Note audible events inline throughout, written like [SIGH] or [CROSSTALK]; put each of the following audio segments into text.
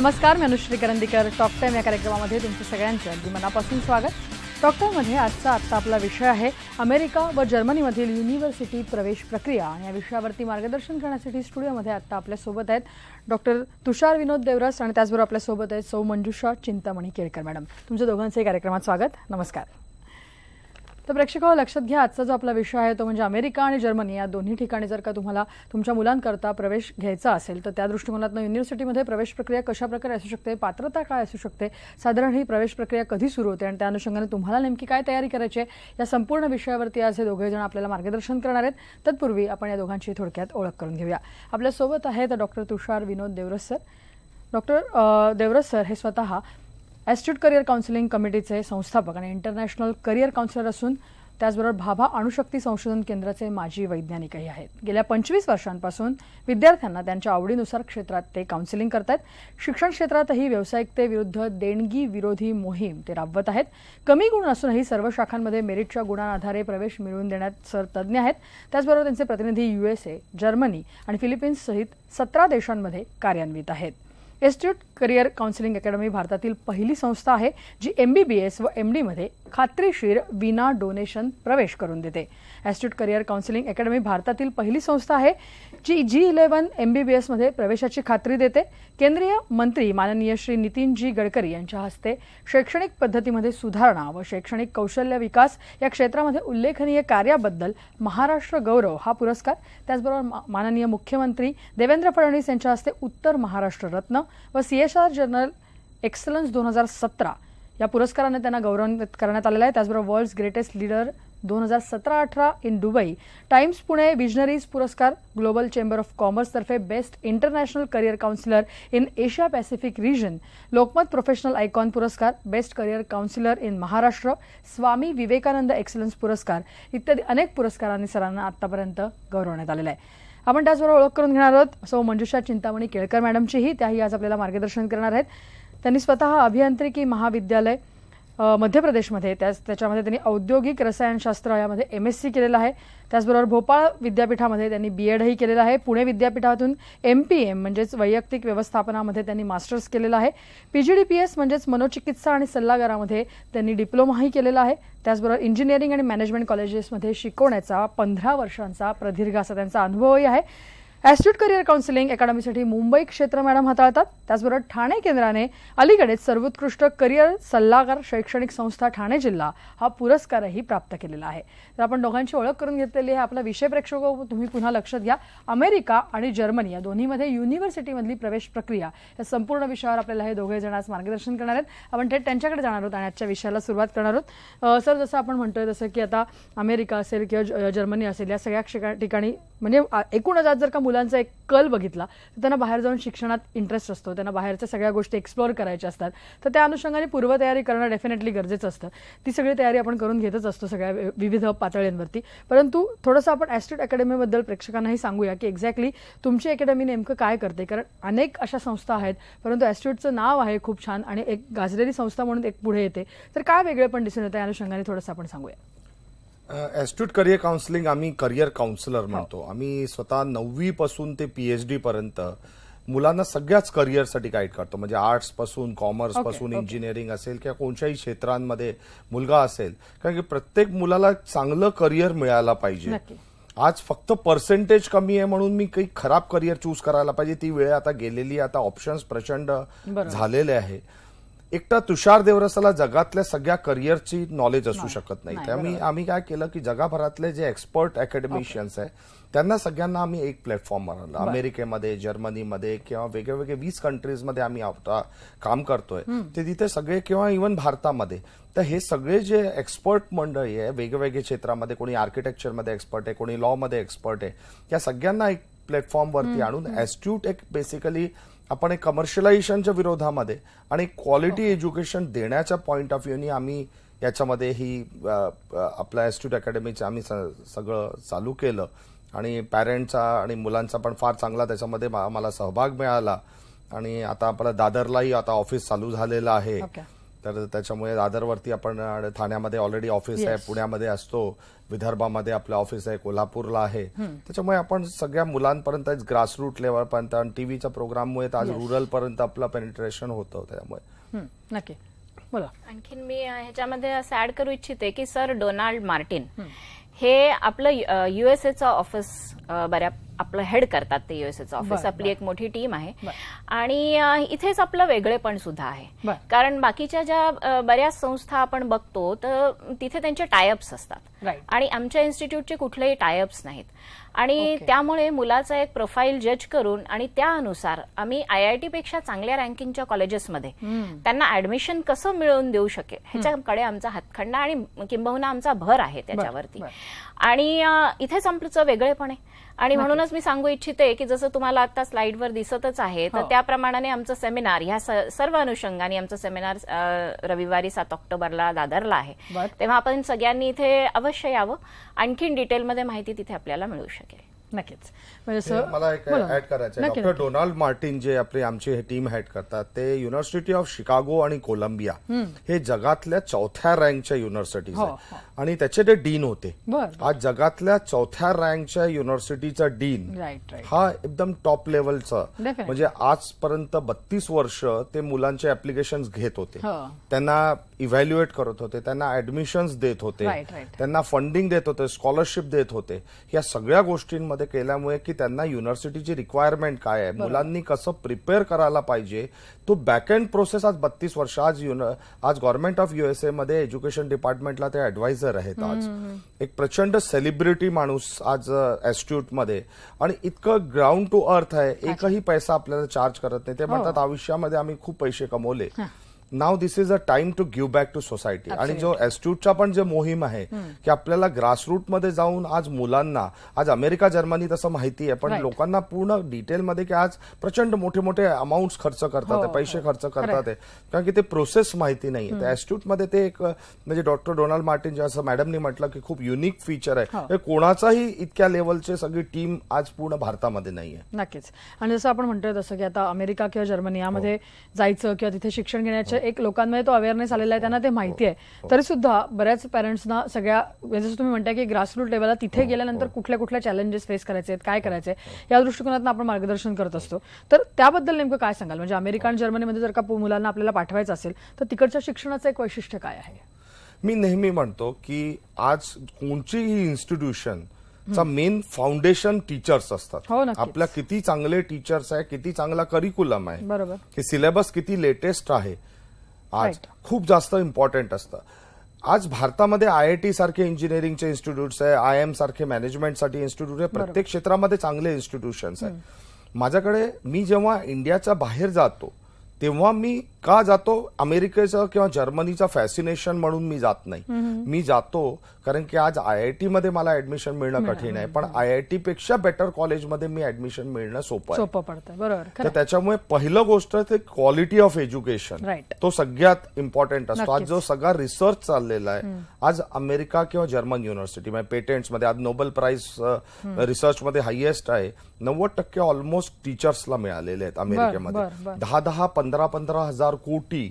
नमस्कार मी Anushree Karandikar talk time या कार्यक्रमामध्ये तुमचं सगळ्यांचं अगदी मनापासून स्वागत टॉक टाईममध्ये आजचा आत्ता आपला विषय आहे अमेरिका व जर्मनीमधील युनिव्हर्सिटी प्रवेश प्रक्रिया या विषयावरती मार्गदर्शन करण्यासाठी स्टुडिओमध्ये आत्ता आपल्यासोबत आहेत डॉक्टर तुषार विनोद देवरस आणि त्याचबरोबर आपल्यासोबत आहेत सौ मंजुषा चिंतामणी केळकर मॅडम तुमच्या दोघांचंही कार्यक्रमात स्वागत नमस्कार तर प्रेक्षकावर लक्षात घ्या आजचा जो आपला विषय आहे तो म्हणजे अमेरिका आणि जर्मनी या दोन्ही ठिकाणी जर का तुम्हाला तुमच्या मुलांकरता प्रवेश घ्यायचा असेल तर त्या दृष्टिकोनातून युनिव्हर्सिटीमध्ये प्रवेश प्रक्रिया कशाप्रकारे असू शकते पात्रता काय असू शकते साधारण ही प्रवेश प्रक्रिया कधी सुरू होते आणि त्या अनुषंगाने तुम्हाला नेमकी काय तयारी करायची आहे या संपूर्ण विषयावरती आज हे दोघे जण आपल्याला मार्गदर्शन करणार आहेत तत्पूर्वी आपण या दोघांची थोडक्यात ओळख करून घेऊया आपल्यासोबत आहेत doctor Tushar Vinod Devras sir doctor Devras sir हे स्वतः ॲस्ट्यूट करिअर काउन्सिलिंग कमिटीचे संस्थापक आणि इंटरनॅशनल करिअर काउन्सिलर असून त्याचबरोबर भाभा अणुशक्ती संशोधन केंद्राचे माजी वैज्ञानिकही आहेत गेल्या पंचवीस वर्षांपासून विद्यार्थ्यांना त्यांच्या आवडीनुसार क्षेत्रात ते काउन्सिलिंग करतात शिक्षण क्षेत्रातही व्यावसायिकतेविरुद्ध देणगी विरोधी मोहीम ते राबवत आहेत कमी गुण असूनही सर्व शाखांमध्ये मेरिटच्या गुणांआधारे प्रवेश मिळवून देण्यात सर तज्ज्ञ आहेत त्याचबरोबर त्यांचे प्रतिनिधी युएसए जर्मनी आणि फिलिपिन्ससहित सतरा देशांमध्ये कार्यान्वित आहेत इन्स्टिट्यूट करिअर काउन्सिलिंग अकॅडमी भारतातील पहिली संस्था आहे जी एम बी बी एस व एम मध्ये खात्रीशीर विना डोनेशन प्रवेश करून देते ॲस्ट्यूट करिअर काउन्सिलिंग अकॅडमी भारतातील पहिली संस्था आहे जी जी इलेव्हन एम बी बी एसमध्ये प्रवेशाची खात्री देते केंद्रीय मंत्री माननीय श्री नितीनजी गडकरी यांच्या हस्ते शैक्षणिक पद्धतीमध्ये सुधारणा व शैक्षणिक कौशल्य विकास या क्षेत्रामध्ये उल्लेखनीय कार्याबद्दल महाराष्ट्र गौरव हा पुरस्कार त्याचबरोबर माननीय मुख्यमंत्री देवेंद्र फडणवीस यांच्या हस्ते उत्तर महाराष्ट्र रत्न व सीएसआर जनरल एक्सलन्स दोन हजार सतरा या पुरस्काराने त्यांना गौरवान्वित करण्यात आलेला आहे त्याचबरोबर वर्ल्ड्स ग्रेटेस्ट लीडर दोन हजार सतरा अठरा in Dubai Times Pune visionaries पुरस्कार ग्लोबल चेंबर ऑफ कॉमर्सतर्फे best international career counsellor in Asia Pacific region Lokmat professional icon पुरस्कार best career counsellor in Maharashtra Swami Vivekananda excellence पुरस्कार इत्यादी अनेक पुरस्कारांनी सरांना आतापर्यंत गौरवण्यात आलेला आहे आपण त्याचबरोबर ओळख करून घेणार आहोत सौ मंजुषा चिंतामणी केळकर मॅडमचीही त्याही आज आपल्याला मार्गदर्शन करणार आहेत त्यांनी स्वतः अभियांत्रिकी महाविद्यालय मध्य प्रदेशमध्ये त्याच त्याच्यामध्ये त्यांनी औद्योगिक रसायनशास्त्र यामध्ये एम एस सी केलेलं आहे त्याचबरोबर भोपाळ विद्यापीठामध्ये त्यांनी बी एडही केलेलं आहे पुणे विद्यापीठातून एम पी एम म्हणजेच वैयक्तिक व्यवस्थापनामध्ये त्यांनी मास्टर्स केलेलं आहे P G D P S म्हणजेच मनोचिकित्सा आणि सल्लागारामध्ये त्यांनी डिप्लोमाही केलेला आहे त्याचबरोबर इंजिनिअरिंग आणि मॅनेजमेंट कॉलेजेसमध्ये शिकवण्याचा पंधरा वर्षांचा प्रदीर्घ असा त्यांचा अनुभवही आहे ॲस्ट्यूट करिअर काउन्सिलिंग अकॅडमीसाठी मुंबई क्षेत्र मॅडम हाताळतात त्याचबरोबर ठाणे केंद्राने अलीकडेच सर्वोत्कृष्ट करिअर सल्लागार शैक्षणिक संस्था ठाणे जिल्हा हा पुरस्कारही प्राप्त केलेला आहे तर आपण दोघांची ओळख करून घेतलेली आहे आपला विषय प्रेक्षक हो, तुम्ही पुन्हा लक्षात घ्या अमेरिका आणि जर्मनी या दोन्हीमध्ये युनिव्हर्सिटीमधली प्रवेश प्रक्रिया या संपूर्ण विषयावर आपल्याला हे दोघे जण आज मार्गदर्शन करणार आहेत आपण थेट त्यांच्याकडे जाणार आहोत आणि आजच्या विषयाला सुरुवात करणार आहोत सर जसं आपण म्हणतोय जसं की आता अमेरिका असेल किंवा जर्मनी असेल या सगळ्या ठिकाणी म्हणजे एकूणच आज जर का मुलांचा एक कल बघितला तर त्यांना बाहेर जाऊन शिक्षणात इंटरेस्ट असतो त्यांना बाहेरच्या सगळ्या गोष्टी एक्सप्लोअर करायच्या असतात तर त्या अनुषंगाने पूर्वतयारी करणं डेफिनेटली गरजेचं असतं ती सगळी तयारी आपण करून घेतच असतो सगळ्या विविध पातळ्यांवरती परंतु थोडंसं आपण ॲस्ट्रेट अकॅडमीबद्दल प्रेक्षकांनाही सांगूया की एक्झॅक्टली तुमची अकॅडमी नेमकं काय करते कारण अनेक अशा संस्था आहेत परंतु ॲस्ट्रेटचं नाव आहे खूप छान आणि एक गाजलेली संस्था म्हणून एक पुढे येते तर काय वेगळे पण दिसून येतं या अनुषंगाने थोडंसं आपण सांगूया ॲस्ट्यूट करिअर काउन्सिलिंग आम्ही करिअर काउन्सिलर म्हणतो आम्ही स्वतः पासून ते पीएचडी पर्यंत मुलांना सगळ्याच करिअरसाठी गाईड करतो म्हणजे आर्ट्स पासून कॉमर्स पासून इंजिनिअरिंग असेल किंवा कोणत्याही क्षेत्रांमध्ये मुलगा असेल कारण की प्रत्येक मुलाला चांगलं करिअर मिळायला पाहिजे आज फक्त पर्सेंटेज कमी आहे म्हणून मी काही खराब करिअर चूज करायला पाहिजे ती वेळ आता गेलेली आता ऑप्शन्स प्रचंड झालेले आहे एकटा तुषार देवरसाला जगातल्या सगळ्या करिअरची नॉलेज असू शकत नाही त्यामुळे आम्ही काय केलं की जगाभरातले जे एक्सपर्ट अकॅडमिशियन्स आहे त्यांना सगळ्यांना आम्ही एक प्लॅटफॉर्म बनवला अमेरिकेमध्ये जर्मनीमध्ये किंवा वेगवेगळे वीस कंट्रीजमध्ये आम्ही आता काम करतोय ते तिथे सगळे किंवा इव्हन भारतामध्ये तर हे सगळे जे एक्सपर्ट मंडळी आहे वेगवेगळ्या क्षेत्रामध्ये कोणी आर्किटेक्चरमध्ये एक्सपर्ट आहे कोणी लॉमध्ये एक्सपर्ट आहे या सगळ्यांना एक प्लॅटफॉर्मवरती आणून एस्ट्यूट एक बेसिकली आपण एक कमर्शियलायझेशनच्या विरोधामध्ये आणि क्वालिटी एज्युकेशन देण्याच्या पॉईंट ऑफ व्ह्यूनी आम्ही याच्यामध्ये ही आपल्या इन्स्टिट्यूट अकॅडमीचं आम्ही सगळं चालू केलं आणि पॅरेंटचा आणि मुलांचा पण फार चांगला त्याच्यामध्ये आम्हाला सहभाग मिळाला आणि आता आपला दादरलाही आता ऑफिस चालू झालेलं आहे तर त्याच्यामुळे दादरवरती आपण ठाण्यामध्ये ऑलरेडी ऑफिस आहे पुण्यामध्ये असतो विदर्भामध्ये आपलं ऑफिस आहे कोल्हापूरला आहे त्याच्यामुळे आपण सगळ्या मुलांपर्यंत ग्रासरूट लेवलपर्यंत आणि टीव्हीच्या प्रोग्राममुळे आज पर्यंत आपलं पेनिट्रेशन होतं त्यामुळे नक्की बोला आणखीन मी ह्याच्यामध्ये असं ऍड करू इच्छिते की सर डोनाल्ड मार्टिन हे आपलं युएसएचं ऑफिस बऱ्या आपलं हेड करतात ते युएसएचं ऑफिस आपली एक मोठी टीम आहे आणि इथेच आपलं वेगळेपण सुद्धा आहे कारण बाकीच्या ज्या बऱ्याच संस्था आपण बघतो तर तिथे त्यांचे टायअप्स असतात आणि आमच्या इन्स्टिट्यूटचे कुठलेही टायअप्स नाहीत आणि त्यामुळे मुलाचा एक प्रोफाईल जज करून आणि त्यानुसार आम्ही टी पेक्षा चांगल्या रँकिंगच्या कॉलेजेसमध्ये त्यांना ऍडमिशन कसं मिळवून देऊ शकेल ह्याच्याकडे आमचा हातखंडा आणि किंबहुना आमचा भर आहे त्याच्यावरती आणि इथेच आमचं वेगळेपण आहे आणि म्हणूनच मी सांगू इच्छिते की जसं तुम्हाला आता स्लाइडवर दिसतच आहे तर हो. त्याप्रमाणे आमचं सेमिनार ह्या सर्व अनुषंगाने आमचं सेमिनार रविवारी सात ऑक्टोबरला दादरला आहे तेव्हा आपण सगळ्यांनी इथे अवश्य यावं आणखीन डिटेलमध्ये माहिती तिथे आपल्याला मिळू शकेल नक्कीच म्हणजे मला एक ऍड करायचं डॉक्टर डोनाल्ड मार्टिन जे आपले आमची हे टीम हेड करतात ते युनिव्हर्सिटी ऑफ शिकागो आणि कोलंबिया हे जगातल्या चौथ्या रँकच्या युनिव्हर्सिटीज हो, हो. आणि त्याचे ते डीन होते आज जगातल्या चौथ्या रँकच्या युनिव्हर्सिटीचा डीन हा एकदम टॉप लेवलचा म्हणजे आजपर्यंत बत्तीस वर्ष ते मुलांचे ऍप्लिकेशन घेत होते हो. त्यांना इव्हॅल्युएट करत होते त्यांना ऍडमिशन्स देत होते त्यांना फंडिंग देत होते स्कॉलरशिप देत होते या सगळ्या गोष्टींमध्ये केल्यामुळे की त्यांना युनिव्हर्सिटीची रिक्वायरमेंट काय आहे मुलांनी कसं प्रिपेअर करायला पाहिजे तो बॅक एंड प्रोसेस आज बत्तीस वर्ष आज युन आज गव्हर्नमेंट ऑफ युएसए मध्ये एज्युकेशन डिपार्टमेंटला ते ऍडवायझर आहेत आज एक प्रचंड सेलिब्रिटी माणूस आज मध्ये आणि इतकं ग्राउंड टू अर्थ आहे एकही पैसा आपल्याला चार्ज करत नाही ते हो. म्हणतात आयुष्यामध्ये आम्ही खूप पैसे कमवले now this is a time to give back to society आणि जो एस्ट्यूटचा पण जे मोहीम आहे की आपल्याला ग्रासरूटमध्ये जाऊन आज मुलांना आज अमेरिका जर्मनी तसं माहिती आहे पण लोकांना पूर्ण डिटेलमध्ये की आज प्रचंड मोठे मोठे अमाऊंट खर्च करतात हो, पैसे हो. खर्च करतात कारण की ते प्रोसेस माहिती नाही आहे एस्ट्यूटमध्ये ते एक म्हणजे डॉक्टर डोनाल्ड मार्टिन असं मॅडमनी म्हटलं की खूप युनिक फीचर आहे हो. हे कोणाचाही इतक्या लेवलचे सगळी टीम आज पूर्ण भारतामध्ये नाहीये नक्कीच आणि जसं आपण म्हणतोय तसं की आता अमेरिका किंवा जर्मनी यामध्ये जायचं किंवा तिथे शिक्षण घेण्याचे एक लोकांमध्ये तो अवेअरनेस आलेला आहे त्यांना ते माहिती आहे हो, हो. तरी सुद्धा बऱ्याच पेरेंट्सना सगळ्या जसं तुम्ही म्हणताय की ग्रासरूट लेवलला तिथे हो, गेल्यानंतर कुठल्या कुठल्या चॅलेंजेस फेस करायचे आहेत काय करायचे या दृष्टिकोनातून आपण मार्गदर्शन करत असतो तर त्याबद्दल नेमकं काय सांगाल म्हणजे अमेरिका आणि जर्मनीमध्ये जर का मुलांना आपल्याला पाठवायचं असेल तर तिकडच्या शिक्षणाचं एक वैशिष्ट्य काय आहे मी नेहमी म्हणतो की आज कोणचीही इन्स्टिट्यूशन चा मेन फाउंडेशन टीचर्स असतात आपल्या किती चांगले टीचर्स आहे किती चांगला करिक्युलम आहे हे सिलेबस किती लेटेस्ट आहे आज खूप जास्त इम्पॉर्टंट असतं आज भारतामध्ये आय आय टी सारखे इंजिनिअरिंगचे इन्स्टिट्यूट्स आहे आय एम सारखे मॅनेजमेंटसाठी इन्स्टिट्यूट आहे प्रत्येक क्षेत्रामध्ये चांगले इन्स्टिट्यूशन्स आहेत माझ्याकडे मी जेव्हा इंडियाच्या बाहेर जातो तेव्हा मी का जातो अमेरिकेचं किंवा जर्मनीचं फॅसिनेशन म्हणून मी जात नाही मी जातो कारण की आज आय आय टी मध्ये मला ऍडमिशन मिळणं कठीण आहे पण आय आय टी पेक्षा बेटर कॉलेजमध्ये मी ऍडमिशन मिळणं सोपं सोपं पडतं बरोबर तर त्याच्यामुळे पहिलं गोष्ट ते क्वालिटी ऑफ एज्युकेशन तो सगळ्यात इम्पॉर्टंट असतो आज जो सगळा रिसर्च चाललेला आहे आज अमेरिका किंवा जर्मन युनिव्हर्सिटी म्हणजे मध्ये आज नोबेल प्राइज मध्ये हायेस्ट आहे नव्वद टक्के ऑलमोस्ट टीचर्सला मिळालेले आहेत अमेरिकेमध्ये दहा दहा पंधरा पंधरा हजार कोटी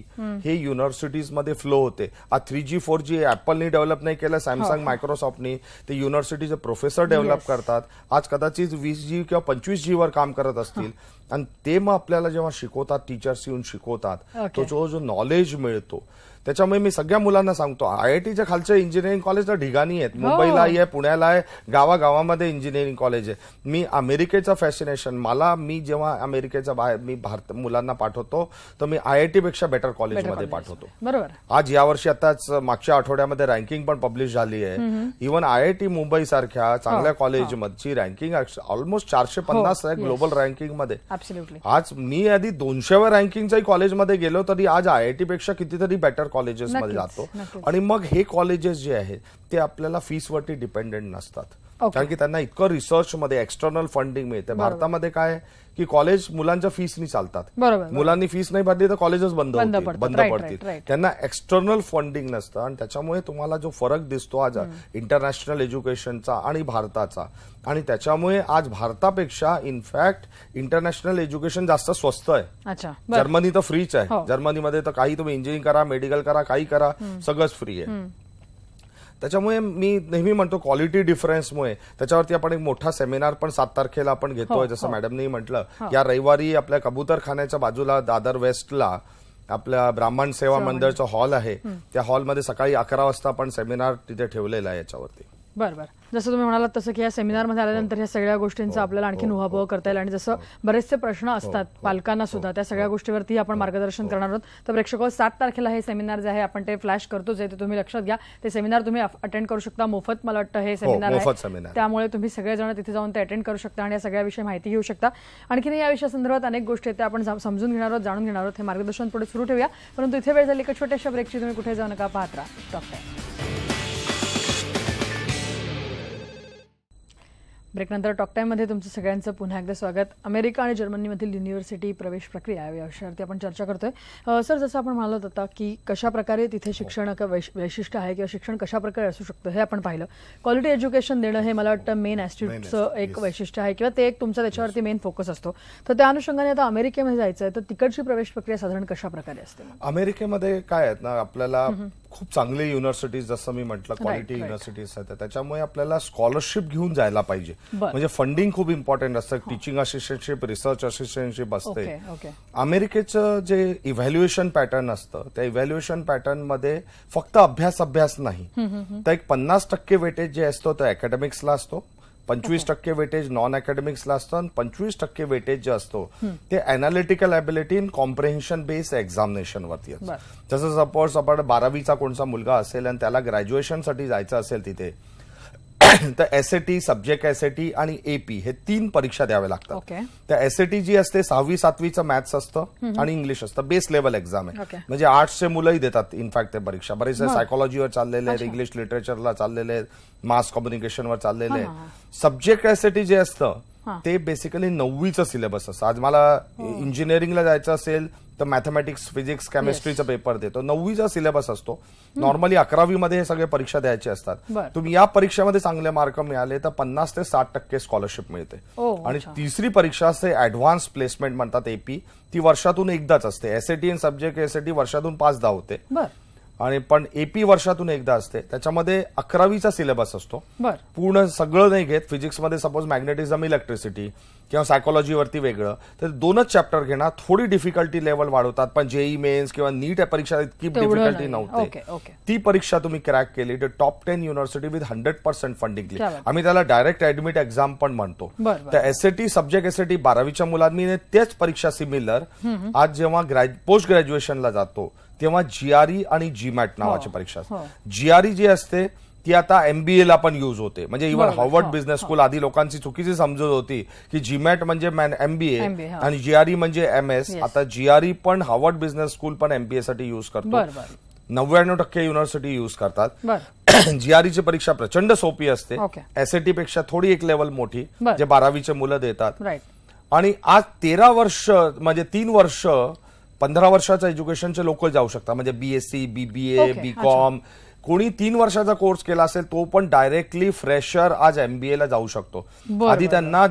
हे मध्ये फ्लो होते थ्री जी फोर जी ऍपलनी डेव्हलप नाही केलं सॅमसंग मायक्रोसॉफ्टनी हो. ते युनिव्हर्सिटीचे प्रोफेसर डेव्हलप करतात आज कदाचित वीस जी किंवा पंचवीस जी वर काम करत असतील आणि ते मग आपल्याला जेव्हा शिकवतात टीचर्स येऊन शिकवतात तो जो जो नॉलेज मिळतो त्याच्यामुळे मी सगळ्या मुलांना सांगतो आय आय टीच्या खालच्या इंजिनिअरिंग कॉलेज तर ढिगाणी आहेत हो. मुंबईला आहे पुण्याला आहे गावागावामध्ये इंजिनिअरिंग कॉलेज आहे मी अमेरिकेचं फॅसिनेशन मला मी जेव्हा अमेरिकेचा बाहेर मी भारत मुलांना पाठवतो तर मी आय आय टीपेक्षा बेटर कॉलेजमध्ये पाठवतो बरोबर आज यावर्षी आताच मागच्या आठवड्यामध्ये रँकिंग पण पब्लिश झाली आहे even I I T Mumbai सारख्या चांगल्या कॉलेजमधची रँकिंग ऑलमोस्ट चारशे पन्नास आहे ग्लोबल हो, मध्ये आज मी आधी दोनशेव्या रँकिंगच्याही कॉलेजमध्ये गेलो तरी आज आय आय टीपेक्षा कितीतरी बेटर कॉलेजेसमध्ये जातो आणि मग हे कॉलेजेस जे आहेत ते आपल्याला फीसवरती डिपेंडेंट नसतात कारण की त्यांना इतकं रिसर्चमध्ये एक्सटर्नल फंडिंग मिळते भारतामध्ये काय की कॉलेज मुलांच्या फीसनी चालतात मुलांनी फीस नाही भरली तर कॉलेजच बंद बंद पडतील त्यांना एक्सटर्नल फंडिंग नसतं आणि त्याच्यामुळे तुम्हाला जो फरक दिसतो आज इंटरनॅशनल एज्युकेशनचा आणि भारताचा आणि त्याच्यामुळे आज भारतापेक्षा इनफॅक्ट इंटरनॅशनल एज्युकेशन जास्त स्वस्त आहे जर्मनी तर फ्रीच आहे हो. जर्मनीमध्ये तर काही तुम्ही इंजिनिअरिंग करा मेडिकल करा काही करा सगळंच फ्री आहे त्याच्यामुळे मी नेहमी म्हणतो क्वालिटी डिफरन्समुळे त्याच्यावरती आपण एक मोठा सेमिनार पण सात तारखेला आपण हो, घेतोय जसं मॅडमनी हो. म्हटलं हो. या रविवारी आपल्या खाण्याच्या बाजूला दादर वेस्टला आपल्या ब्राह्मण सेवा मंदिरचा हॉल आहे त्या हॉलमध्ये सकाळी अकरा वाजता आपण सेमिनार तिथे ठेवलेला आहे याच्यावरती बरं बरं जसं तुम्ही म्हणालात तसं की या सेमिनारमध्ये आल्यानंतर हो. या सगळ्या गोष्टींचा हो. आपल्याला आणखी हो. उहापोह करता येईल आणि जसं बरेचसे प्रश्न असतात पालकांना सुद्धा त्या सगळ्या गोष्टीवरती आपण मार्गदर्शन करणार आहोत तर प्रेक्षक सात तारखेला हे सेमिनार जे आहे आपण ते फ्लॅश करतोच आहे ते तुम्ही लक्षात घ्या ते सेमिनार तुम्ही अटेंड करू शकता मोफत मला वाटतं हे सेमिनार त्यामुळे तुम्ही सगळेजण तिथे जाऊन ते अटेंड करू शकता आणि या सगळ्याविषयी माहिती घेऊ शकता आणखीन या विषयासंदर्भात अनेक गोष्टी आहेत त्या आपण समजून घेणार आहोत जाणून घेणार आहोत हे मार्गदर्शन पुढे सुरू ठेवूया परंतु इथे वेळ झाली एका छोट्याशा ब्रेकची तुम्ही कुठे जाऊ नका पाहत राहा डॉक्टर नंतर टॉक मध्ये तुमचं सगळ्यांचं पुन्हा एकदा स्वागत अमेरिका आणि जर्मनीमधील युनिव्हर्सिटी प्रवेश प्रक्रिया या विषयावरती आपण चर्चा करतोय सर जसं आपण म्हणालो होता की कशाप्रकारे तिथे हो. शिक्षण वैशिष्ट्य आहे किंवा शिक्षण कशाप्रकारे असू शकतं हे आपण पाहिलं क्वालिटी एज्युकेशन देणं हे मला वाटतं मेन ॲस्टिट्यूटचं एक वैशिष्ट्य आहे किंवा ते एक तुमचा त्याच्यावरती मेन फोकस असतो तर त्या अनुषंगाने आता अमेरिकेमध्ये जायचं आहे तर तिकडची प्रवेश प्रक्रिया साधारण कशाप्रकारे असते अमेरिकेमध्ये काय आहेत ना आपल्याला खूप चांगले युनिव्हर्सिटीज जसं मी म्हटलं क्वालिटी युनिव्हर्सिटीज आहेत त्याच्यामुळे आपल्याला स्कॉलरशिप घेऊन जायला पाहिजे म्हणजे फंडिंग खूप इम्पॉर्टंट असतं टीचिंग असिस्टंटशिप रिसर्च असिस्टंटशिप असते अमेरिकेचं जे इव्हॅल्युएशन पॅटर्न असतं त्या इव्हॅल्युएशन पॅटर्न मध्ये फक्त अभ्यास अभ्यास नाही तर एक पन्नास टक्के वेटेज जे असतो तो अकॅडमिक्सला असतो पंचवीस टक्के वेटेज नॉन अकॅडमिक्सला असतो आणि पंचवीस टक्के वेटेज जे असतो ते analytical ability in comprehension based वरती असतो जसं सपोज आपण बारावीचा कोणता मुलगा असेल आणि त्याला ग्रॅज्युएशनसाठी जायचं असेल तिथे तर एसएटी सब्जेक्ट एसएटी आणि एपी हे तीन परीक्षा द्याव्या लागतात okay. त्या एसएटी जी असते सहावी सातवीचं मॅथ्स असतं आणि इंग्लिश असतं बेस लेवल एक्झाम आहे म्हणजे आर्ट्सचे मुलंही देतात इनफॅक्ट ते परीक्षा बरेचसे सायकोलॉजीवर चाललेले आहेत इंग्लिश लिटरेचरला चाललेले आहेत मास कम्युनिकेशनवर चाललेले आहेत सब्जेक्ट एसएटी जे असतं ते बेसिकली नववीचं सिलेबस असतं आज मला इंजिनिअरिंगला हो. जायचं असेल तर मॅथमॅटिक्स फिजिक्स केमिस्ट्रीचा पेपर देतो नववीचा सिलेबस असतो नॉर्मली अकरावीमध्ये हे सगळे परीक्षा द्यायचे असतात तुम्ही या परीक्षेमध्ये चांगले मार्क मिळाले तर पन्नास ते साठ टक्के स्कॉलरशिप मिळते आणि तिसरी परीक्षा असते ऍडव्हान्स प्लेसमेंट म्हणतात एपी ती वर्षातून एकदाच असते एसएटी इन सब्जेक्ट एसएटी वर्षातून पाचदा होते आणि पण एपी वर्षातून एकदा असते त्याच्यामध्ये अकरावीचा सिलेबस असतो पूर्ण सगळं नाही घेत फिजिक्समध्ये सपोज मॅग्नेटिझम इलेक्ट्रिसिटी किंवा सायकोलॉजीवरती वेगळं तर दोनच चॅप्टर घेणार थोडी डिफिकल्टी लेवल वाढवतात पण जेई मेन्स e किंवा नीट परीक्षा इतकी डिफिकल्टी नव्हते ती परीक्षा तुम्ही क्रॅक केली तर top ten university with hundred percent funding आम्ही त्याला डायरेक्ट ऍडमिट एक्झाम पण म्हणतो तर एसएटी सब्जेक्ट एसएटी बारावीच्या मुलांनी तेच परीक्षा सिमिलर आज जेव्हा पोस्ट ग्रॅज्युएशनला जातो तेव्हा जीआरई e आणि जीमॅट नावाची हो, परीक्षा असते जीआरई हो. e जी असते ती आता ला पण यूज होते म्हणजे इव्हन हॉवर्ड बिझनेस स्कूल आधी लोकांची चुकीची समजूत होती की जीमॅट म्हणजे एमबीए हो. आणि जीआरई e म्हणजे एम एस आता जीआरई पण हार्वर्ड बिझनेस स्कूल पण एमबीए साठी यूज करतो नव्याण्णव टक्के युनिव्हर्सिटी यूज करतात जीआरईची [CLEARS THROAT] परीक्षा प्रचंड सोपी असते एसएटी पेक्षा थोडी एक लेवल मोठी जे बारावीचे मुलं देतात आणि आज तेरा वर्ष म्हणजे तीन वर्ष पंधरा वर्षाचं एज्युकेशनचे लोक जाऊ शकतात म्हणजे बीएससी बीबीए बी कॉम कोणी तीन वर्षाचा कोर्स केला असेल तो पण डायरेक्टली फ्रेशर आज एमबीए ला जाऊ शकतो आधी त्यांना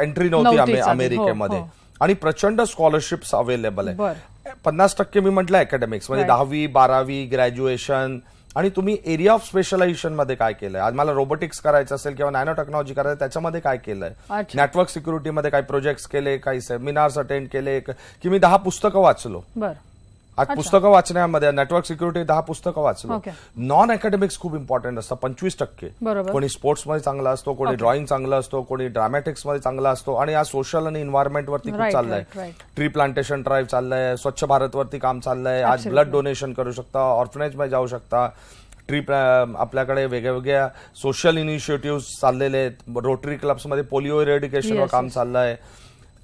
एंट्री नव्हती अमेरिकेमध्ये हो, हो. आणि प्रचंड स्कॉलरशिप्स अवेलेबल आहे पन्नास टक्के मी म्हटलं अकॅडमिक्स म्हणजे दहावी बारावी ग्रॅज्युएशन आणि तुम्ही एरिया ऑफ स्पेशलायझेशन मध्ये काय केलंय आज मला रोबोटिक्स करायचं असेल किंवा नॅनो टेक्नॉलॉजी करायचं त्याच्यामध्ये काय केलंय नेटवर्क सिक्युरिटीमध्ये काही प्रोजेक्ट्स केले काही सेमिनार्स अटेंड केले की मी दहा पुस्तकं वाचलो आज पुस्तकं वाचण्यामध्ये नेटवर्क सिक्युरिटी दहा पुस्तकं वाचलं नॉन अकॅडमिक्स खूप इम्पॉर्टंट असतं पंचवीस टक्के कोणी मध्ये चांगला असतो कोणी ड्रॉइंग चांगला असतो कोणी ड्रामॅटिक्समध्ये चांगला असतो आणि आज सोशल आणि वरती खूप चाललंय ट्री प्लांटेशन ड्राईव्ह चाललंय स्वच्छ भारतवरती काम चाललंय आज ब्लड डोनेशन करू शकता ऑर्फनेजमध्ये जाऊ शकता ट्रीप आपल्याकडे वेगवेगळ्या सोशल इनिशिएटिव्ह चाललेले आहेत रोटरी क्लब्समध्ये पोलिओ इरेडिकेशनवर काम चाललं आहे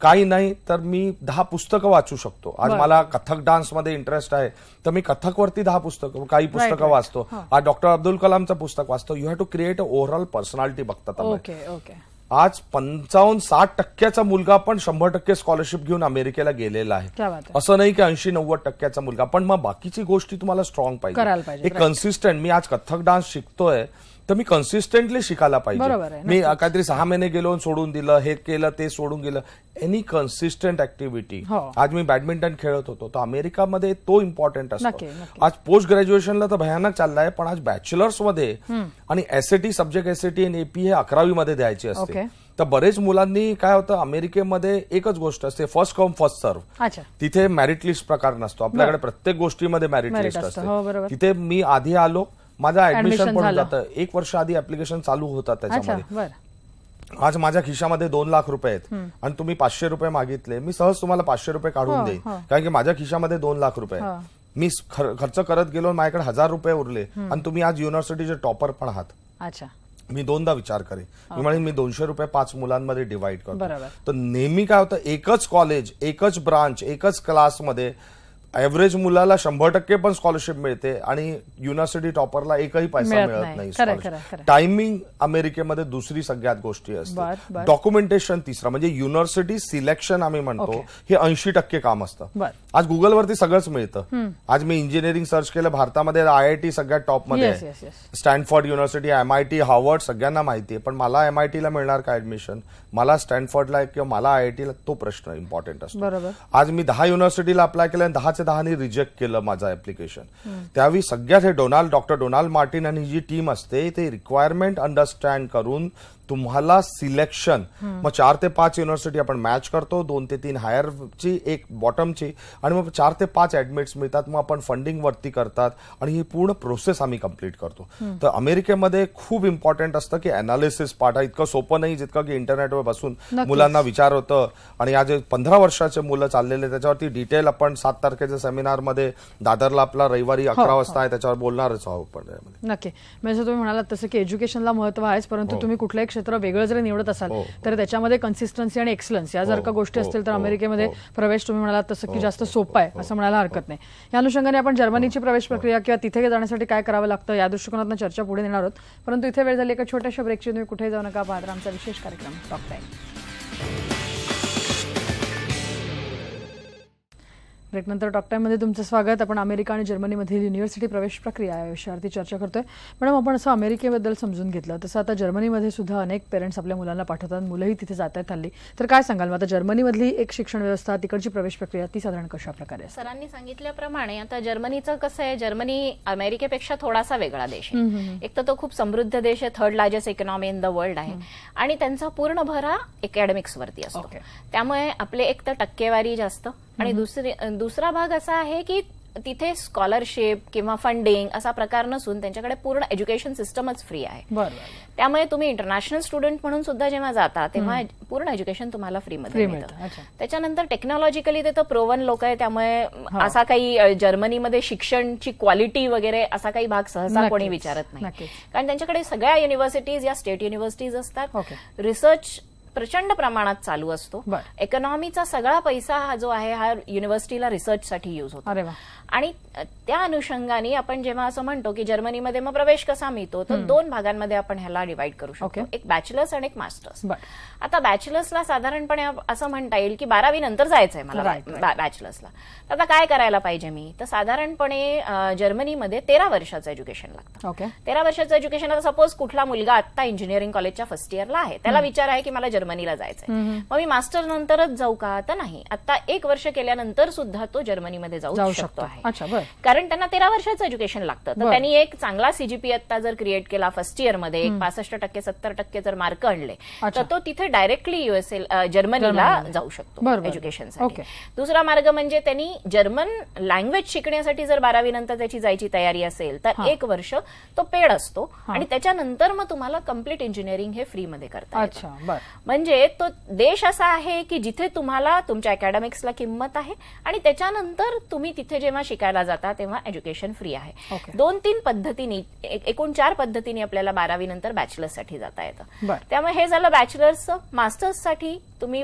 काही नाही तर मी दहा पुस्तकं वाचू शकतो आज मला कथक डान्समध्ये इंटरेस्ट आहे तर मी कथकवरती दहा पुस्तक काही पुस्तकं वाचतो आज डॉक्टर अब्दुल कलामचं पुस्तक वाचतो you have to create a overall personality बघतात आज पंचावन्न साठ टक्क्याचा मुलगा पण शंभर टक्के स्कॉलरशिप घेऊन अमेरिकेला गेलेला आहे असं नाही की ऐंशी नव्वद टक्क्याचा मुलगा पण मग बाकीची गोष्टी तुम्हाला स्ट्रॉंग पाहिजे एक कन्सिस्टंट मी आज कथक डान्स शिकतोय तर मी कन्सिस्टंटली शिकायला पाहिजे मी काहीतरी सहा महिने गेलो सोडून दिलं हे केलं ते सोडून गेलं एनी कन्सिस्टंट ऍक्टिव्हिटी आज मी बॅडमिंटन खेळत होतो तर अमेरिकामध्ये तो इम्पॉर्टंट असतो आज पोस्ट ग्रॅज्युएशनला तर भयानक चाललाय पण आज बॅचलर्स मध्ये आणि एसएटी सब्जेक्ट एसएटी आणि एपी हे मध्ये द्यायचे असते तर बरेच मुलांनी काय होतं अमेरिकेमध्ये एकच गोष्ट असते फर्स्ट कम फर्स्ट सर्व तिथे मॅरिट लिस्ट प्रकार नसतो आपल्याकडे प्रत्येक गोष्टीमध्ये मॅरिट लिस्ट असते हो, तिथे मी आधी आलो माझं ऍडमिशन पण जातं एक वर्ष आधी ऍप्लिकेशन चालू होतात त्याच्यामध्ये आज माझ्या खिशामध्ये दोन लाख रुपये आहेत आणि तुम्ही पाचशे रुपये मागितले मी सहज तुम्हाला पाचशे रुपये काढून हो, देईन हो. कारण की माझ्या खिशामध्ये दोन लाख रुपये हो. मी खर्च करत गेलो माझ्याकडे हजार रुपये उरले आणि तुम्ही आज युनिव्हर्सिटीचे टॉपर पण आहात अच्छा मी दोनदा विचार करेन मी म्हणेन मी दोनशे रुपये पाच मुलांमध्ये डिवाइड करतो तर नेहमी काय होतं एकच कॉलेज एकच ब्रांच एकच क्लासमध्ये एव्हरेज मुलाला शंभर टक्के पण स्कॉलरशिप मिळते आणि युनिव्हर्सिटी टॉपरला एकही पैसा मिळत नाही स्कॉलरशिप टायमिंग अमेरिकेमध्ये दुसरी सगळ्यात गोष्टी असतात डॉक्युमेंटेशन तिसरा म्हणजे युनिव्हर्सिटी सिलेक्शन आम्ही म्हणतो हे ऐंशी टक्के काम असतं आज गुगलवरती सगळंच मिळतं आज मी इंजिनिअरिंग सर्च केलं भारतामध्ये आय आय टी सगळ्यात टॉपमध्ये आहे स्टॅनफर्ड युनिव्हर्सिटी एमआयटी हार्वर्ड सगळ्यांना माहिती आहे पण मला एमआयटीला मिळणार का ऍडमिशन मला स्टॅनफर्डला किंवा मला आय आय टीला तो प्रश्न इम्पॉर्टंट असतो आज मी दहा युनिव्हर्सिटीला अप्लाय केलं आणि दहाच पाच दहाने रिजेक्ट केलं माझं ऍप्लिकेशन त्यावेळी सगळ्यात हे डोनाल्ड डॉक्टर डोनाल्ड मार्टिन आणि जी टीम असते ते रिक्वायरमेंट अंडरस्टँड करून तुम्हाला सिलेक्शन मग चार ते पाच युनिव्हर्सिटी आपण मॅच करतो दोन ते तीन हायरची एक बॉटमची आणि मग चार ते पाच ऍडमिट्स मिळतात मग आपण फंडिंग वरती करतात आणि ही पूर्ण प्रोसेस आम्ही कंप्लीट करतो तर अमेरिकेमध्ये खूप इम्पॉर्टंट असतं की अनालिसिस पार्ट हा इतकं सोपं नाही जितकं की इंटरनेटवर बसून मुलांना विचार होतं आणि या जे पंधरा वर्षाचे मुलं चाललेले त्याच्यावरती डिटेल आपण सात तारखेच्या सेमिनारमध्ये दादरला आपला रविवारी हो, अकरा हो. वाजता आहे त्याच्यावर बोलणारच आहोत नक्की म्हणजे तुम्ही म्हणाला तसं की एज्युकेशनला महत्व आहेच परंतु हो. तुम्ही कुठल्याही क्षेत्र वेगळं जरी निवडत असाल हो. तर त्याच्यामध्ये कन्सिस्टन्सी आणि एक्सलन्स या जर हो. का गोष्टी हो. असतील तर अमेरिकेमध्ये प्रवेश तुम्ही म्हणालात तसं की जास्त सोपं आहे असं म्हणायला हरकत नाही या अनुषंगाने आपण जर्मनीची प्रवेश प्रक्रिया किंवा तिथे जाण्यासाठी काय करावं लागतं या दृष्टिकोनातून चर्चा पुढे नेणार आहोत परंतु इथे वेळ झाली एका छोट्याशा ब्रेकची तुम्ही कुठे जाऊ नका पाहत आमचा विशेष कार्यक्रम टॉक टाईम ब्रेकनंतर डॉक्टरमध्ये तुमचं स्वागत आपण अमेरिका आणि जर्मनीमधील युनिव्हर्सिटी प्रवेश प्रक्रिया या विषयावरती चर्चा करतोय मॅडम आपण असं अमेरिकेबद्दल समजून घेतलं तसं आता जर्मनीमध्ये सुद्धा अनेक पेरेंट्स आपल्या मुलांना पाठवतात मुलंही तिथे जात आहेत हल्ली तर काय सांगाल मग आता जर्मनीमधली एक शिक्षण व्यवस्था तिकडची प्रवेश प्रक्रिया ती साधारण कशा प्रकारे सरांनी सांगितल्याप्रमाणे आता जर्मनीचं कसं आहे जर्मनी अमेरिकेपेक्षा थोडासा वेगळा देश आहे एक तर तो खूप समृद्ध देश आहे third largest economy in the world आहे आणि त्यांचा पूर्ण भरा अकॅडमिक्सवरती असतो त्यामुळे आपले एक तर टक्केवारी जास्त आणि दुसरी दुसरा भाग असा आहे की तिथे स्कॉलरशिप किंवा फंडिंग असा प्रकार नसून त्यांच्याकडे पूर्ण एज्युकेशन सिस्टमच फ्री आहे त्यामुळे तुम्ही इंटरनॅशनल स्टुडंट म्हणून सुद्धा जेव्हा जाता तेव्हा पूर्ण एज्युकेशन तुम्हाला फ्रीमध्ये मिळतं त्याच्यानंतर टेक्नॉलॉजिकली ते तर प्रोवन लोक आहे त्यामुळे असा काही जर्मनीमध्ये शिक्षणची क्वालिटी वगैरे असा काही भाग सहसा कोणी विचारत नाही कारण त्यांच्याकडे सगळ्या युनिव्हर्सिटीज या स्टेट युनिव्हर्सिटीज असतात रिसर्च प्रचंड प्रमाणात चालू असतो इकॉनॉमीचा सगळा पैसा हा जो आहे हा युनिव्हर्सिटीला रिसर्चसाठी यूज होतो आणि त्या अनुषंगाने आपण जेव्हा असं म्हणतो की जर्मनीमध्ये मग प्रवेश कसा मिळतो तर दोन भागांमध्ये आपण ह्याला डिवाइड करू शकतो एक बॅचलर्स आणि एक मास्टर्स आता बॅचलर्सला साधारणपणे असं म्हणता येईल की बारावी नंतर जायचंय मला बॅचलर्सला तर आता काय करायला पाहिजे मी तर साधारणपणे जर्मनीमध्ये तेरा वर्षाचं एज्युकेशन लागतं तेरा वर्षाचं एज्युकेशन आता सपोज कुठला मुलगा आता इंजिनिअरिंग कॉलेजच्या फर्स्ट इयरला आहे त्याला विचार आहे की मला जर्मनीला जायचंय मग मी मास्टर नंतरच जाऊ का तर नाही आता एक वर्ष केल्यानंतर सुद्धा तो जर्मनीमध्ये जाऊ शकतो आहे कारण त्यांना तेरा वर्षाचं एज्युकेशन लागतं तर त्यांनी एक चांगला सीजीपी आता जर क्रिएट केला फर्स्ट इयर एक पासष्ट टक्के सत्तर टक्के जर मार्क आणले तर तो तिथे डायरेक्टली युएसए जर्मनीला जाऊ शकतो एज्युकेशनसाठी दुसरा मार्ग म्हणजे त्यांनी जर्मन लँग्वेज शिकण्यासाठी जर बारावी नंतर त्याची जायची तयारी असेल तर एक वर्ष तो पेड असतो आणि त्याच्यानंतर मग तुम्हाला कम्प्लीट इंजिनिअरिंग हे फ्रीमध्ये करतात म्हणजे तो देश असा आहे की जिथे तुम्हाला तुमच्या अकॅडमिक्सला किंमत आहे आणि त्याच्यानंतर तुम्ही तिथे जेव्हा शिकायला जाता तेव्हा एज्युकेशन फ्री आहे दोन तीन पद्धतीने एकूण चार पद्धतीने आपल्याला बारावी नंतर बॅचलर्ससाठी जाता येतं त्यामुळे हे झालं बॅचलर्स मास्टर्ससाठी तुम्ही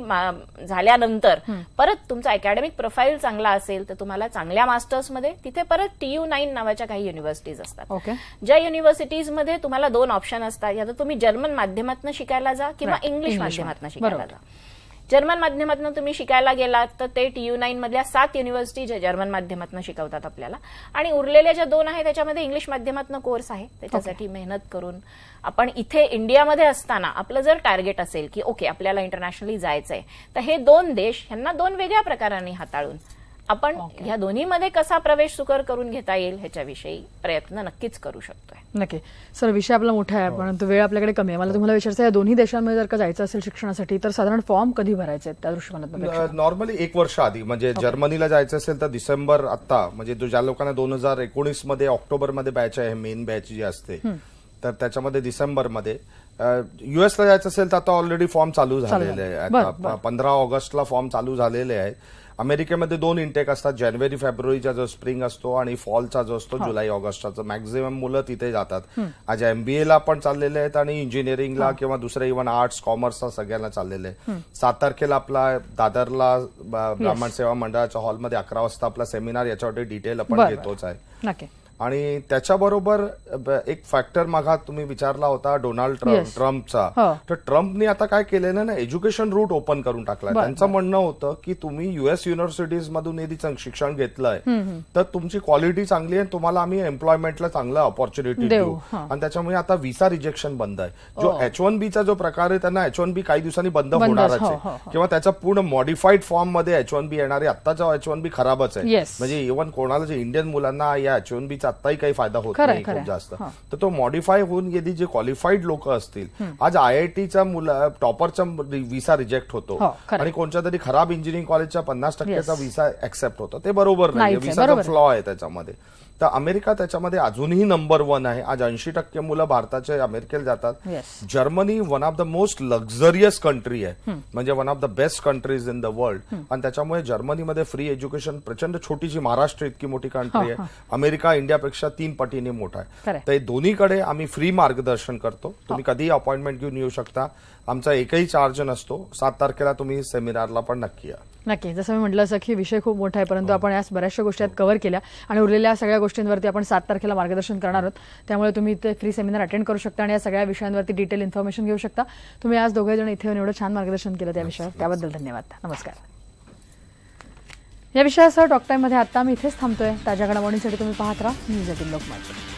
झाल्यानंतर परत तुमचा अकॅडमिक प्रोफाईल चांगला असेल तर तुम्हाला चांगल्या मास्टर्समध्ये तिथे परत टीयू नाईन नावाच्या काही युनिव्हर्सिटीज असतात ज्या मध्ये तुम्हाला दोन ऑप्शन असतात या तर तुम्ही जर्मन माध्यमातून शिकायला जा किंवा इंग्लिश माध्यमातून शिकायला जा जर्मन माध्यमातून तुम्ही शिकायला गेलात तर ते टी यू नाईन मधल्या सात युनिव्हर्सिटी ज्या जर्मन माध्यमातून शिकवतात आपल्याला आणि उरलेल्या ज्या दोन आहेत त्याच्यामध्ये इंग्लिश माध्यमातून कोर्स आहे त्याच्यासाठी मेहनत करून आपण इथे इंडियामध्ये असताना आपलं जर टार्गेट असेल की ओके आपल्याला इंटरनॅशनली जायचंय तर हे दोन देश यांना दोन वेगळ्या प्रकाराने हाताळून आपण ह्या दोन्हीमध्ये कसा प्रवेश सुकर करून घेता येईल ह्याच्याविषयी प्रयत्न नक्कीच करू शकतोय नक्की सर विषय आपला मोठा आहे हो. परंतु वेळ आपल्याकडे कमी आहे मला तुम्हाला विचारायचं या दोन्ही देशांमध्ये जर का जायचं असेल शिक्षणासाठी तर साधारण फॉर्म कधी भरायचे त्या दृष्टीनं नॉर्मली एक वर्ष आधी म्हणजे जर्मनीला जायचं असेल तर डिसेंबर आता म्हणजे ज्या लोकांना दोन हजार एकोणीस मध्ये ऑक्टोबरमध्ये बॅच आहे मेन बॅच जी असते तर त्याच्यामध्ये डिसेंबरमध्ये ला जायचं असेल तर आता ऑलरेडी फॉर्म चालू झालेले आहे पंधरा ऑगस्टला फॉर्म चालू झालेले आहेत अमेरिकेमध्ये दोन इंटेक असतात जानेवारी फेब्रुवारीचा जो स्प्रिंग असतो आणि फॉलचा जो असतो हो. जुलै ऑगस्टचा मॅक्झिमम मुलं तिथे जातात आज एमबीएला पण चाललेले आहेत आणि इंजिनिअरिंगला हो. किंवा दुसरे इव्हन आर्ट्स कॉमर्सला सगळ्यांना चाललेले आहे सात तारखेला आपला दादरला ब्राह्मण सेवा मंडळाच्या हॉलमध्ये अकरा वाजता आपला सेमिनार याच्यावर डिटेल आपण घेतोच आहे आणि त्याच्याबरोबर एक फॅक्टर मागा तुम्ही विचारला होता डोनाल्ड ट्रम्प ट्रम्पचा तर ट्रम्पनी आता काय केलेलं ना एज्युकेशन रूट ओपन करून टाकलाय त्यांचं म्हणणं होतं की तुम्ही युएस युनिव्हर्सिटीज मधून यदी शिक्षण घेतलंय तर तुमची क्वालिटी चांगली आहे तुम्हाला आम्ही एम्प्लॉयमेंटला चांगलं ऑपॉर्च्युनिटी देऊ आणि त्याच्यामुळे आता व्हिसा रिजेक्शन बंद आहे जो एच वन बीचा जो प्रकार आहे त्यांना एच वन बी काही दिवसांनी बंद होणार हो, आहे हो, हो. किंवा त्याचा पूर्ण मॉडिफाईड फॉर्म मध्ये एच वन बी येणार आहे आत्ताचा एच वन बी खराबच आहे म्हणजे इव्हन कोणाला जे इंडियन मुलांना या एच वन बीचा आताही काही फायदा होत नाही खूप जास्त तर तो मॉडीफाय होऊन गेली जे क्वालिफाईड लोक असतील आज आयआयटीचा मुला टॉपरचा विसा रिजेक्ट होतो हो, आणि कोणत्या तरी खराब इंजिनिअरिंग कॉलेजच्या पन्नास टक्क्याचा विसा एक्सेप्ट होतो ते बरोबर नाही विसाचा फ्लॉ आहे त्याच्यामध्ये तर अमेरिका त्याच्यामध्ये अजूनही नंबर वन आहे आज ऐंशी टक्के मुलं भारताचे अमेरिकेला जातात Germany one of the most luxurious country आहे म्हणजे one of the best countries in the world आणि त्याच्यामुळे जर्मनीमध्ये फ्री एज्युकेशन प्रचंड छोटीशी महाराष्ट्र इतकी मोठी कंट्री हो, आहे हो. अमेरिका इंडियापेक्षा तीन पटीने मोठा आहे तर दोन्हीकडे आम्ही फ्री मार्गदर्शन करतो तुम्ही हो. कधीही अपॉइंटमेंट घेऊन येऊ शकता आमचा एकही चार्ज नसतो सात तारखेला तुम्ही सेमिनारला पण नक्की या नक्की जसं मी म्हटलं असं की विषय खूप मोठा आहे परंतु हो. आपण आज बऱ्याचशा गोष्टी कव्हर हो. केल्या आणि उरलेल्या सगळ्या गोष्टींवरती आपण सात तारखेला मार्गदर्शन करणार आहोत त्यामुळे तुम्ही इथे फ्री सेमिनार अटेंड करू शकता आणि या सगळ्या विषयांवरती डिटेल इन्फॉर्मेशन घेऊ शकता तुम्ही आज दोघे जण इथे एवढं छान मार्गदर्शन केलं त्या विषयावर त्याबद्दल धन्यवाद नमस्कार या विषयासह टॉकटाईममध्ये आता मी इथेच थांबतोय ताज्या घडामोडींसाठी तुम्ही पाहत राहा न्यूज एटीन लोकमत